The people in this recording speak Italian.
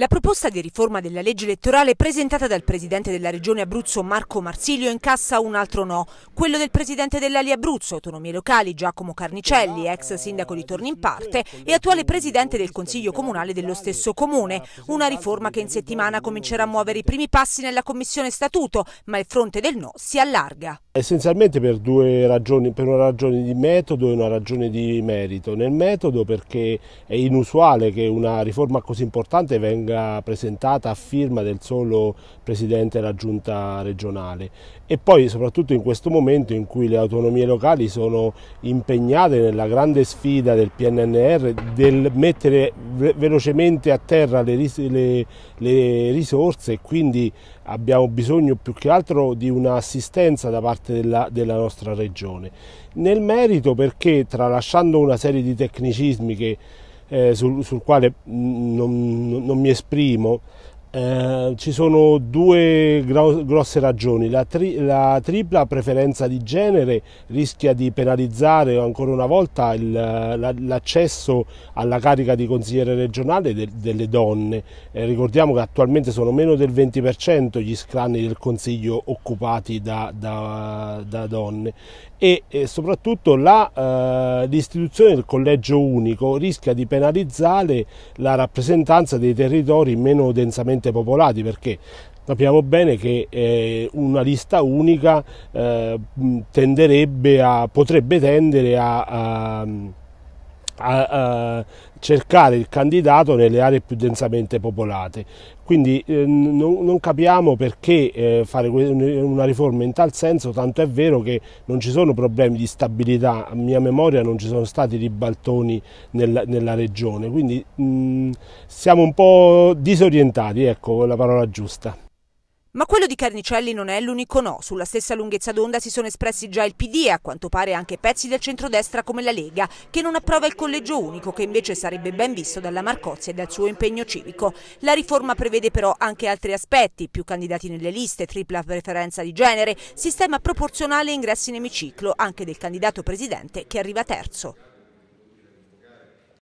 La proposta di riforma della legge elettorale presentata dal presidente della regione Abruzzo Marco Marsilio incassa un altro no, quello del presidente dell'Ali Abruzzo, autonomie locali Giacomo Carnicelli, ex sindaco di Torni in parte e attuale presidente del consiglio comunale dello stesso comune, una riforma che in settimana comincerà a muovere i primi passi nella commissione statuto, ma il fronte del no si allarga. Essenzialmente per due ragioni, per una ragione di metodo e una ragione di merito. Nel metodo perché è inusuale che una riforma così importante venga venga presentata a firma del solo Presidente della Giunta regionale e poi soprattutto in questo momento in cui le autonomie locali sono impegnate nella grande sfida del PNNR del mettere velocemente a terra le, ris le, le risorse e quindi abbiamo bisogno più che altro di un'assistenza da parte della, della nostra regione. Nel merito perché tralasciando una serie di tecnicismi che eh, sul, sul, quale mm, non, non mi esprimo, eh, ci sono due gro- grosse ragioni. La, tri- la, tripla preferenza di genere rischia di penalizzare ancora una volta il, la, l'accesso alla carica di consigliere regionale de- delle donne. Eh, ricordiamo che attualmente sono meno del 20% gli scranni del Consiglio occupati da, da, da donne e soprattutto la, eh, l'istituzione del collegio unico rischia di penalizzare la rappresentanza dei territori meno densamente popolati perché sappiamo bene che eh, una lista unica eh, tenderebbe a, potrebbe tendere a, a a, a cercare il candidato nelle aree più densamente popolate. Quindi eh, non, non, capiamo perché eh, fare una riforma in tal senso, tanto è vero che non ci sono problemi di stabilità, a mia memoria non ci sono stati ribaltoni nel, nella regione, quindi mh, mm, siamo un po' disorientati, ecco la parola giusta. Ma quello di Carnicelli non è l'unico no. Sulla stessa lunghezza d'onda si sono espressi già il PD e a quanto pare anche pezzi del centrodestra come la Lega, che non approva il collegio unico, che invece sarebbe ben visto dalla Marcozzi e dal suo impegno civico. La riforma prevede però anche altri aspetti, più candidati nelle liste, tripla preferenza di genere, sistema proporzionale e ingressi in emiciclo, anche del candidato presidente che arriva terzo.